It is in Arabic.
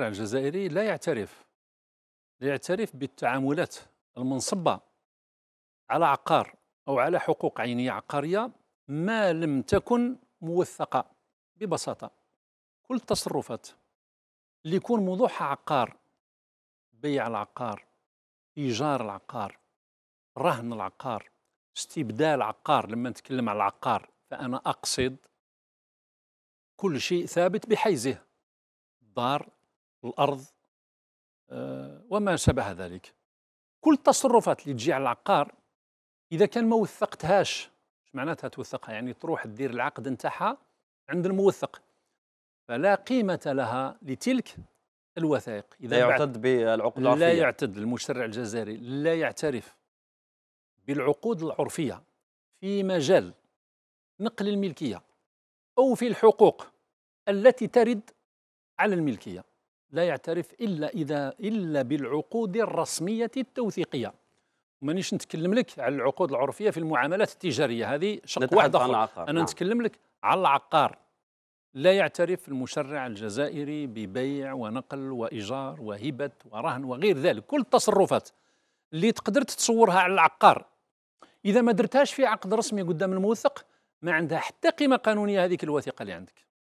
الجزائري لا يعترف لا يعترف بالتعاملات المنصبة على عقار أو على حقوق عينية عقارية ما لم تكن موثقة ببساطة كل التصرفات اللي يكون موضوعها عقار بيع العقار إيجار العقار رهن العقار استبدال عقار لما نتكلم على العقار فأنا أقصد كل شيء ثابت بحيزه دار الارض آه، وما شابه ذلك كل التصرفات اللي تجي على العقار اذا كان ما وثقتهاش معناتها توثقها يعني تروح تدير العقد نتاعها عند الموثق فلا قيمة لها لتلك الوثائق إذا لا يعتد بالعقود العرفية لا يعتد المشرع الجزائري لا يعترف بالعقود العرفية في مجال نقل الملكية أو في الحقوق التي ترد على الملكية لا يعترف الا اذا الا بالعقود الرسميه التوثيقيه مانيش نتكلم لك على العقود العرفيه في المعاملات التجاريه هذه شق واحد اخر انا نعم. نتكلم لك على العقار لا يعترف المشرع الجزائري ببيع ونقل وايجار وهبه ورهن وغير ذلك كل التصرفات اللي تقدر تتصورها على العقار اذا ما درتهاش في عقد رسمي قدام الموثق ما عندها حتى قيمه قانونيه هذيك الوثيقه اللي عندك